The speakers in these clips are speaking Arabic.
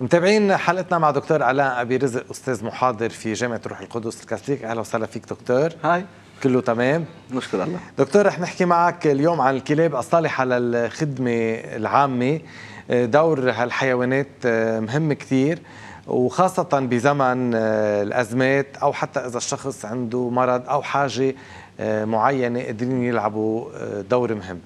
متابعين حلقتنا مع دكتور علاء ابي رزق استاذ محاضر في جامعه روح القدس الكاثوليك اهلا وسهلا فيك دكتور هاي كله تمام نشكر الله دكتور رح نحكي معك اليوم عن الكلاب الصالحه للخدمه العامه دور هالحيوانات آه، مهم كثير وخاصة بزمن آه، الأزمات أو حتى إذا الشخص عنده مرض أو حاجة آه، معينة قادرين يلعبوا دور مهم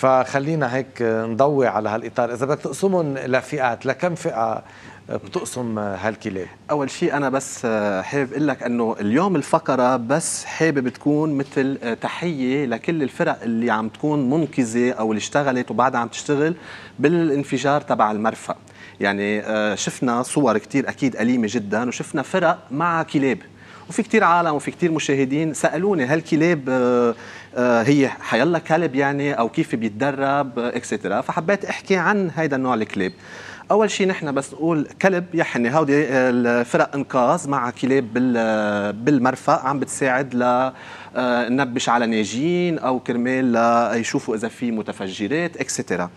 فخلينا هيك نضوي على هالاطار اذا بدك تقسمهم لفئات لكم فئه بتقسم هالكلاب اول شيء انا بس آه، حابب اقول لك انه اليوم الفقره بس حابب تكون مثل آه، تحيه لكل الفرق اللي عم تكون منقذه او اللي اشتغلت وبعدها عم تشتغل بالانفجار تبع المرفأ يعني آه، شفنا صور كتير اكيد اليمه جدا وشفنا فرق مع كلاب وفي كثير عالم وفي كثير مشاهدين سالوني هل كلاب آه، آه، هي حيلا كلب يعني او كيف بيتدرب اكسترا آه، فحبيت احكي عن هيدا النوع الكلاب اول شيء نحن بس نقول كلب يحني هودي الفرق انقاذ مع كلاب بالمرفق عم بتساعد ل نبش على ناجين او كرمال ليشوفوا اذا في متفجرات اكسترا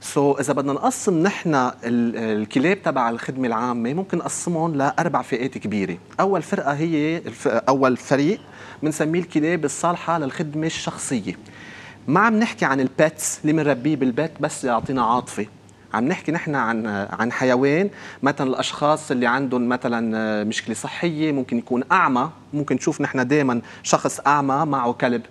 سو so, اذا بدنا نقسم نحن الكلاب تبع الخدمه العامه ممكن نقسمهم لاربع فئات كبيره اول فرقه هي الف... اول فريق بنسميه الكلاب الصالحه للخدمه الشخصيه ما عم نحكي عن الباتس اللي بنربيه بالبيت بس يعطينا عاطفه عم نحكي نحن عن عن حيوان مثلا الاشخاص اللي عندهم مثلا آه، مشكله صحيه ممكن يكون اعمى ممكن نشوف نحن دائما شخص اعمى معه كلب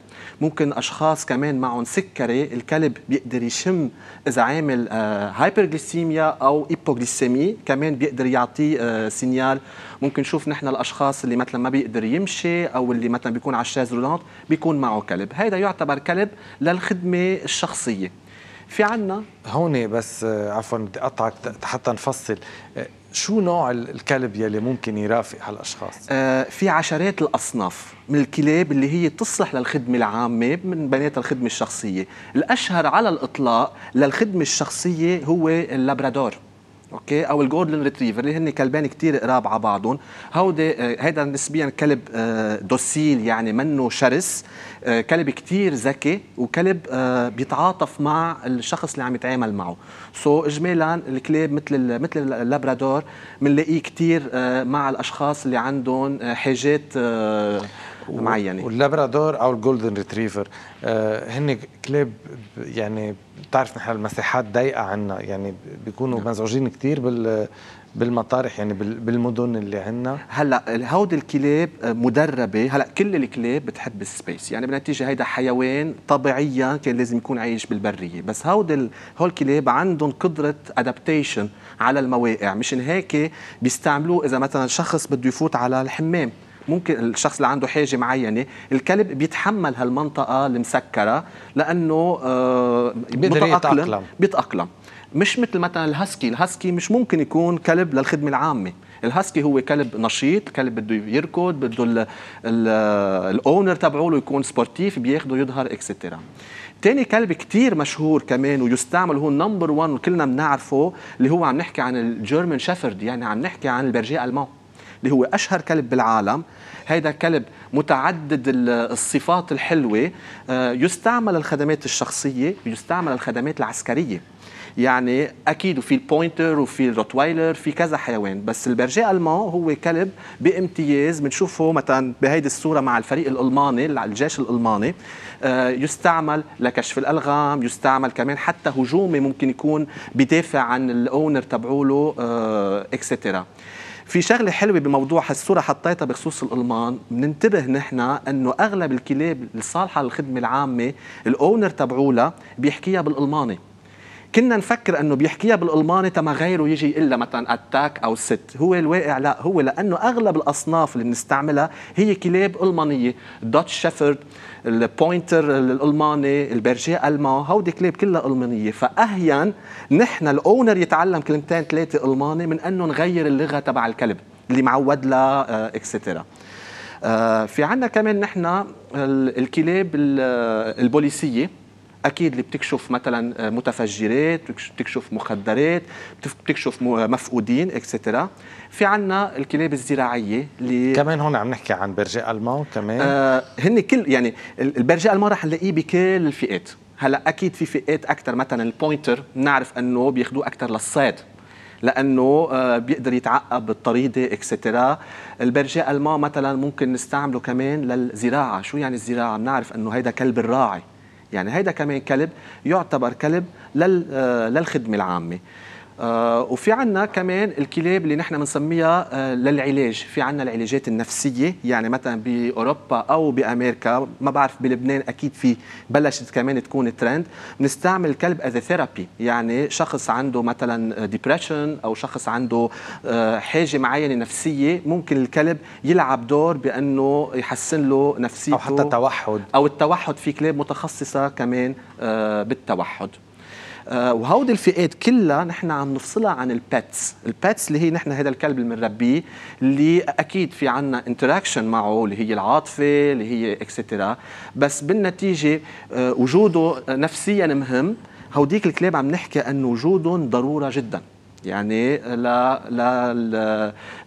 ممكن اشخاص كمان معهم سكري الكلب بيقدر يشم اذا عامل آه، هايبرغليسيميا او ايبوغليسيمي كمان بيقدر يعطيه آه، سينيال ممكن نشوف نحن الاشخاص اللي مثلا ما بيقدر يمشي او اللي مثلا بيكون على الشاز رولانت بيكون معه كلب هذا يعتبر كلب للخدمه الشخصيه في عنا هون بس آه، عفوا بدي اقطعك حتى نفصل آه، شو نوع الكلب يلي ممكن يرافق هالاشخاص؟ آه في عشرات الاصناف من الكلاب اللي هي تصلح للخدمه العامه من بيناتها الخدمه الشخصيه، الاشهر على الاطلاق للخدمه الشخصيه هو اللابرادور اوكي او الجولدن ريتريفر اللي هن كلبان كثير قراب على بعضهم هودي آه، هيدا نسبيا كلب آه، دوسيل يعني منه شرس آه، كلب كثير ذكي وكلب بيتعاطف مع الشخص اللي عم يتعامل معه سو so, اجمالا الكلاب مثل مثل اللابرادور بنلاقيه كثير مع الاشخاص اللي عندهم حاجات معينه واللابرادور او الجولدن ريتريفر آه، هن كلاب يعني بتعرف نحن المساحات ضيقه عنا يعني بيكونوا مزعوجين نعم. كثير بال بالمطارح يعني بالمدن اللي عندنا هلا هودي الكلاب آه، مدربه هلا كل الكلاب بتحب السبيس يعني بنتيجه هيدا حيوان طبيعيا كان لازم يكون عايش بالبريه بس هودي هول الكلاب عندهم قدره ادابتيشن على المواقع مشان هيك بيستعملوه اذا مثلا شخص بده يفوت على الحمام ممكن الشخص اللي عنده حاجه معينه الكلب بيتحمل هالمنطقه المسكره لانه آه، بيقدر يتاقلم بيتاقلم مش مثل مثلا الهاسكي الهاسكي مش ممكن يكون كلب للخدمه العامه الهاسكي هو كلب نشيط كلب بده يركض بده الاونر تبعه يكون سبورتيف بياخده يظهر اكسترا تاني كلب كتير مشهور كمان ويستعمل هو نمبر 1 وكلنا بنعرفه اللي هو عم نحكي عن الجيرمن شيفرد يعني عم نحكي عن البرجيه المون اللي هو اشهر كلب بالعالم هيدا كلب متعدد الصفات الحلوه آه، يستعمل الخدمات الشخصيه يستعمل الخدمات العسكريه يعني اكيد وفي البوينتر وفي الروتويلر في كذا حيوان بس البرجي المان هو كلب بامتياز بنشوفه مثلا بهيدي الصوره مع الفريق الالماني الجيش الالماني آه، يستعمل لكشف الالغام يستعمل كمان حتى هجومي ممكن يكون بدافع عن الاونر تبعوله اكسترا آه، في شغله حلوه بموضوع هالصوره حطيتها بخصوص الالمان بننتبه نحن انه اغلب الكلاب الصالحه للخدمه العامه الاونر تبعولها بيحكيها بالالماني كنا نفكر انه بيحكيها بالالماني تما غيره يجي يقول مثلا اتاك او ست هو الواقع لا هو لانه اغلب الاصناف اللي بنستعملها هي كلاب المانيه دوتش شيفرد البوينتر الالماني البرجي المان هودي كلاب كلها المانيه فاهين نحن الاونر يتعلم كلمتين ثلاثه الماني من انه نغير اللغه تبع الكلب اللي معود لها اكسترا آه، آه، في عندنا كمان نحن الكلاب البوليسيه اكيد اللي بتكشف مثلا آه، متفجرات بتكشف مخدرات بتكشف آه، مفقودين اكسترا في عنا الكلاب الزراعيه اللي كمان هون عم نحكي عن برجاء المان كمان آه هن كل يعني البرجاء المان رح نلاقيه بكل الفئات هلا اكيد في فئات اكثر مثلا البوينتر بنعرف انه بياخذوه اكثر للصيد لانه آه، بيقدر يتعقب بالطريده اكسترا البرجاء المان مثلا ممكن نستعمله كمان للزراعه شو يعني الزراعه بنعرف انه هيدا كلب الراعي يعني هيدا كمان كلب يعتبر كلب آه، للخدمة العامة آه، وفي عنا كمان الكلاب اللي نحن بنسميها آه، للعلاج في عنا العلاجات النفسية يعني مثلا بأوروبا أو بأمريكا ما بعرف بلبنان أكيد في بلشت كمان تكون ترند بنستعمل الكلب از ثيرابي يعني شخص عنده مثلا ديبريشن أو شخص عنده آه، حاجة معينة نفسية ممكن الكلب يلعب دور بأنه يحسن له نفسيته أو حتى التوحد أو التوحد في كلاب متخصصة كمان بالتوحد آه، وهودي الفئات كلها نحن عم نفصلها عن البيتس البيتس اللي هي نحن هذا الكلب اللي بنربيه اللي اكيد في عنا انتراكشن معه اللي هي العاطفه اللي هي اكسترا بس بالنتيجه آه، وجوده نفسيا مهم هوديك الكلاب عم نحكي أن وجودهم ضرورة جدا يعني لا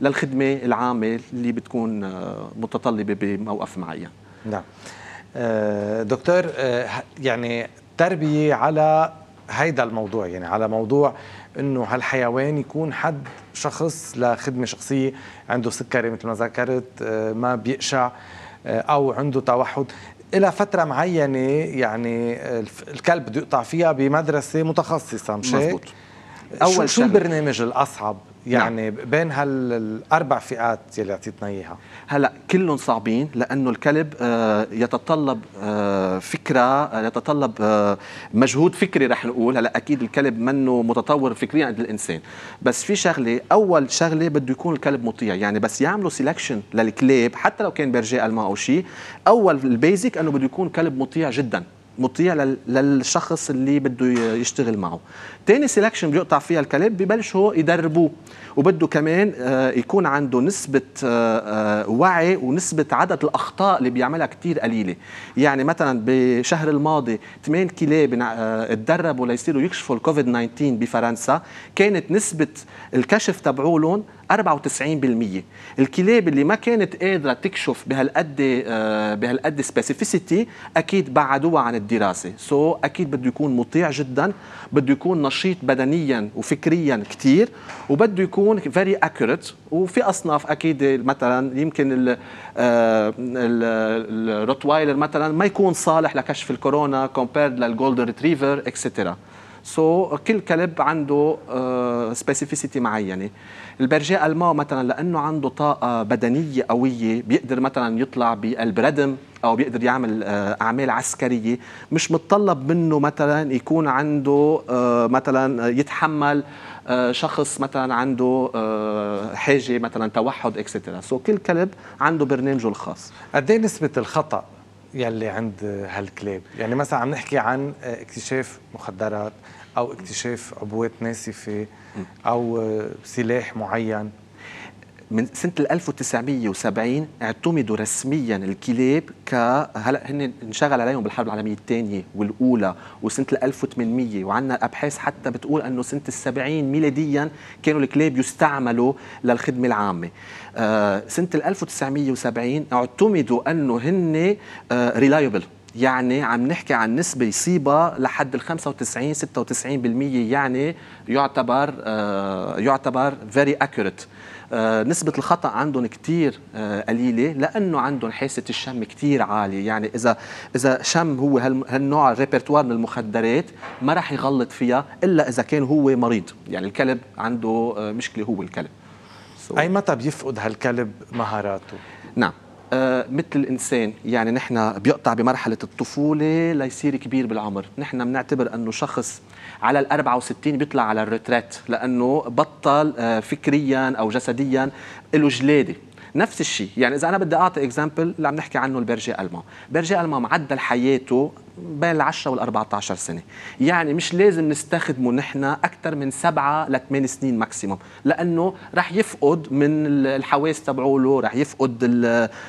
للخدمة العامة اللي بتكون آه، متطلبة بموقف معين نعم دكتور يعني تربية على هيدا الموضوع يعني على موضوع انه هالحيوان يكون حد شخص لخدمه شخصيه عنده سكري مثل ما ذكرت آه، ما بيقشع آه، او عنده توحد الى فتره معينه يعني الكلب بده يقطع فيها بمدرسه متخصصه مش مزبوط. اول شو, شو البرنامج الاصعب يعني نعم. بين هالاربع فئات يلي اعطيتنا اياها هلا كلهم صعبين لانه الكلب آه، يتطلب فكره تتطلب آه، آه، مجهود فكري رح نقول هلا اكيد الكلب منه متطور فكريا عند الانسان بس في شغله اول شغله بده يكون الكلب مطيع يعني بس يعملوا سيلكشن للكلاب حتى لو كان برجاء الماء او شيء اول البيزك انه بده يكون كلب مطيع جدا مطيع للشخص اللي بده يشتغل معه تاني سيلكشن بيقطع فيها الكلاب ببلش هو يدربوه وبده كمان آه، يكون عنده نسبة آه، آه، وعي ونسبة عدد الأخطاء اللي بيعملها كتير قليلة يعني مثلا بشهر الماضي 8 كلاب اتدربوا ليصيروا يكشفوا الكوفيد 19 بفرنسا كانت نسبة الكشف تبعولهم 94% الكلاب اللي ما كانت قادره تكشف بهالقد آه، بهالقد سبيسيفيسيتي اكيد بعدوها عن الدراسه سو so, اكيد بده يكون مطيع جدا بده يكون نشيط بدنيا وفكريا كثير وبده يكون فيري اكوريت وفي اصناف اكيد مثلا يمكن الروتوايلر آه، مثلا ما يكون صالح لكشف الكورونا كومبيرد للجولدن ريتريفر اكسترا سو so, كل كلب عنده سبيسيفيسيتي آه، معينه البرجي الما مثلا لانه عنده طاقه بدنيه قويه بيقدر مثلا يطلع بالبردم او بيقدر يعمل آه، اعمال عسكريه مش متطلب منه مثلا يكون عنده آه، مثلا يتحمل شخص مثلا عنده حاجه مثلا توحد اكسترا سو so, كل كلب عنده برنامجه الخاص قد إيه نسبه الخطا يلي عند هالكلاب يعني مثلا عم نحكي عن اكتشاف مخدرات او اكتشاف عبوات ناسفه او سلاح معين من سنه 1970 اعتمدوا رسميا الكلاب ك هلا هن انشغل عليهم بالحرب العالميه الثانيه والاولى وسنه 1800 وعندنا ابحاث حتى بتقول انه سنه ال70 ميلاديا كانوا الكلاب يستعملوا للخدمه العامه آه سنه 1970 اعتمدوا انه هن آه يعني عم نحكي عن نسبة يصيبها لحد ال 95 96% يعني يعتبر آه يعتبر فيري accurate آه، نسبه الخطا عندهم كتير آه، قليله لانه عندهم حاسه الشم كتير عاليه يعني اذا اذا شم هو هالنوع الريبرتوار من المخدرات ما راح يغلط فيها الا اذا كان هو مريض يعني الكلب عنده آه، مشكله هو الكلب اي متى بيفقد هالكلب مهاراته نعم آه، مثل الانسان يعني نحن بيقطع بمرحله الطفوله ليصير كبير بالعمر نحن بنعتبر انه شخص على ال 64 بيطلع على الريتريت لانه بطل آه، فكريا او جسديا له جلاده نفس الشيء يعني اذا انا بدي اعطي اكزامبل اللي عم نحكي عنه البرجي الما برجي الما معدل حياته بين ال 10 وال 14 سنه يعني مش لازم نستخدمه نحن اكثر من 7 ل 8 سنين ماكسيموم لانه رح يفقد من الحواس تبعوله رح يفقد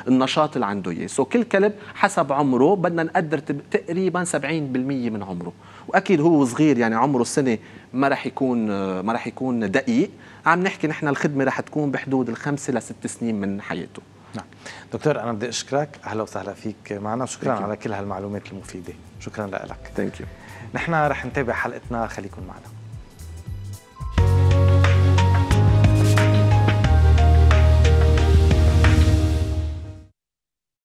النشاط اللي عنده اياه سو كل كلب حسب عمره بدنا نقدر تقريبا 70% من عمره واكيد هو صغير يعني عمره السنه ما رح يكون ما رح يكون دقيق عم نحكي نحن الخدمه رح تكون بحدود الخمسه لست سنين من حياته نعم دكتور انا بدي اشكرك اهلا وسهلا فيك معنا وشكرا على كل هالمعلومات المفيده شكرا لك ثانك يو نحن رح نتابع حلقتنا خليكم معنا